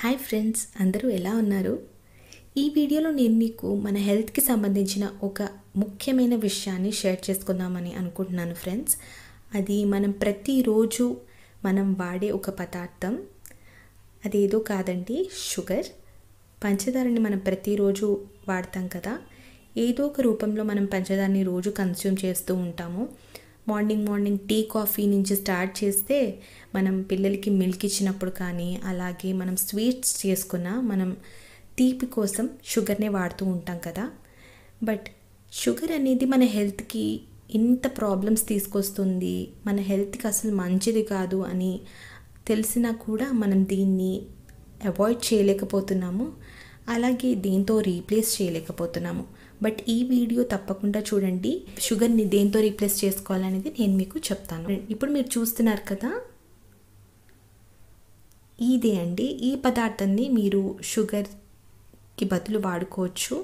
hi friends అందరూ ఎలా ఉన్నారు ఈ వీడియోలో నేను మీకు మన హెల్త్కి సంబంధించిన ఒక ముఖ్యమైన విషయాన్ని షేర్ చేసుకుందామని అనుకుంటున్నాను ఫ్రెండ్స్ అది మనం ప్రతిరోజు మనం వాడే ఒక పదార్థం అదేదో కాదండి షుగర్ పంచదారని మనం ప్రతిరోజు వాడతాం కదా ఏదో ఒక రూపంలో మనం పంచదారని రోజు కన్స్యూమ్ చేస్తూ ఉంటాము మార్నింగ్ మార్నింగ్ టీ కాఫీ నుంచి స్టార్ట్ చేస్తే మనం పిల్లలకి మిల్క్ ఇచ్చినప్పుడు కానీ అలాగే మనం స్వీట్స్ చేసుకున్న మనం తీపి కోసం షుగర్నే వాడుతూ ఉంటాం కదా బట్ షుగర్ అనేది మన హెల్త్కి ఇంత ప్రాబ్లమ్స్ తీసుకొస్తుంది మన హెల్త్కి అసలు మంచిది కాదు అని తెలిసినా కూడా మనం దీన్ని అవాయిడ్ చేయలేకపోతున్నాము అలాగే దేంతో రీప్లేస్ చేయలేకపోతున్నాము బట్ ఈ వీడియో తప్పకుండా చూడండి షుగర్ని దేంతో రీప్లేస్ చేసుకోవాలనేది నేను మీకు చెప్తాను ఇప్పుడు మీరు చూస్తున్నారు కదా ఇదే అండి ఈ పదార్థాన్ని మీరు షుగర్కి బదులు వాడుకోవచ్చు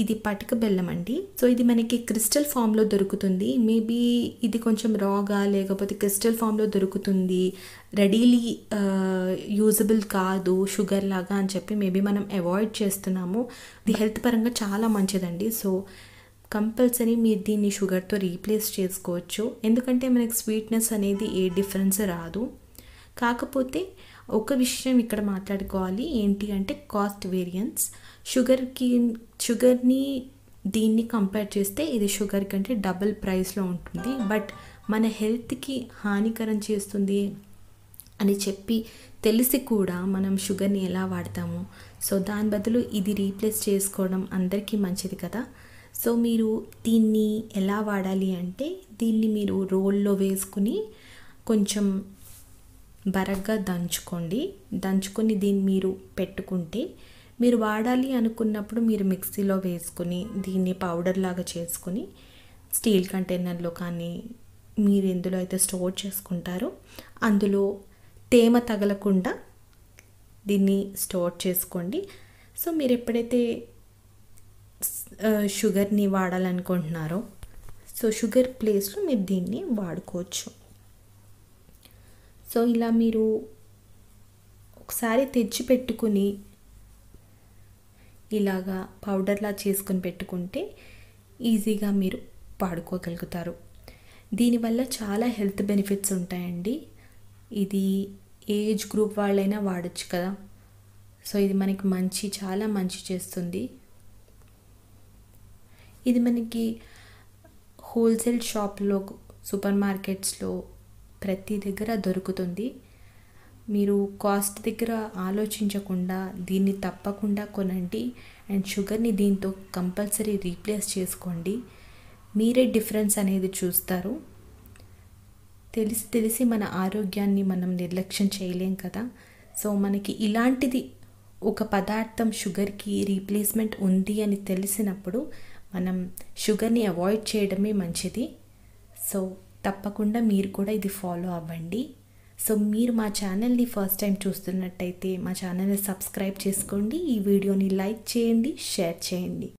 ఇది పటిక బెల్లం అండి సో ఇది మనకి క్రిస్టల్ ఫామ్లో దొరుకుతుంది మేబీ ఇది కొంచెం రాగా లేకపోతే క్రిస్టల్ ఫామ్లో దొరుకుతుంది రెడీలీ యూజబుల్ కాదు షుగర్ లాగా అని చెప్పి మేబీ మనం అవాయిడ్ చేస్తున్నాము ఇది హెల్త్ పరంగా చాలా మంచిదండి సో కంపల్సరీ మీరు దీన్ని షుగర్తో రీప్లేస్ చేసుకోవచ్చు ఎందుకంటే మనకి స్వీట్నెస్ అనేది ఏ డిఫరెన్స్ రాదు కాకపోతే ఒక విషయం ఇక్కడ మాట్లాడుకోవాలి ఏంటి అంటే కాస్ట్ వేరియన్స్ షుగర్కి షుగర్ని దీన్ని కంపేర్ చేస్తే ఇది షుగర్ కంటే డబుల్ ప్రైస్లో ఉంటుంది బట్ మన హెల్త్కి హానికరం చేస్తుంది అని చెప్పి తెలిసి కూడా మనం షుగర్ని ఎలా వాడతాము సో దాని బదులు ఇది రీప్లేస్ చేసుకోవడం అందరికీ మంచిది కదా సో మీరు దీన్ని ఎలా వాడాలి అంటే దీన్ని మీరు రోల్లో వేసుకుని కొంచెం బరగ్గా దంచుకోండి దంచుకొని దీన్ని మీరు పెట్టుకుంటే మీరు వాడాలి అనుకున్నప్పుడు మీరు మిక్సీలో వేసుకుని దీన్ని పౌడర్ లాగా చేసుకుని స్టీల్ కంటైనర్లో కానీ మీరు ఎందులో అయితే స్టోర్ చేసుకుంటారో అందులో తేమ తగలకుండా దీన్ని స్టోర్ చేసుకోండి సో మీరు ఎప్పుడైతే షుగర్ని వాడాలనుకుంటున్నారో సో షుగర్ ప్లేస్లో మీరు దీన్ని వాడుకోవచ్చు సో ఇలా మీరు ఒకసారి తెచ్చి పెట్టుకుని ఇలాగా పౌడర్లా చేసుకొని పెట్టుకుంటే ఈజీగా మీరు వాడుకోగలుగుతారు దీనివల్ల చాలా హెల్త్ బెనిఫిట్స్ ఉంటాయండి ఇది ఏజ్ గ్రూప్ వాళ్ళైనా వాడచ్చు కదా సో ఇది మనకి మంచి చాలా మంచి చేస్తుంది ఇది మనకి హోల్సేల్ షాప్లో సూపర్ మార్కెట్స్లో ప్రతి దగ్గర దొరుకుతుంది మీరు కాస్ట్ దగ్గర ఆలోచించకుండా దీన్ని తప్పకుండా కొనండి అండ్ షుగర్ని దీంతో కంపల్సరీ రీప్లేస్ చేసుకోండి మీరే డిఫరెన్స్ అనేది చూస్తారు తెలిసి తెలిసి మన ఆరోగ్యాన్ని మనం నిర్లక్ష్యం చేయలేం కదా సో మనకి ఇలాంటిది ఒక పదార్థం షుగర్కి రీప్లేస్మెంట్ ఉంది అని తెలిసినప్పుడు మనం షుగర్ని అవాయిడ్ చేయడమే మంచిది సో తప్పకుండా మీరు కూడా ఇది ఫాలో అవ్వండి సో మీరు మా ఛానల్ని ఫస్ట్ టైం చూస్తున్నట్టయితే మా ఛానల్ని సబ్స్క్రైబ్ చేసుకోండి ఈ వీడియోని లైక్ చేయండి షేర్ చేయండి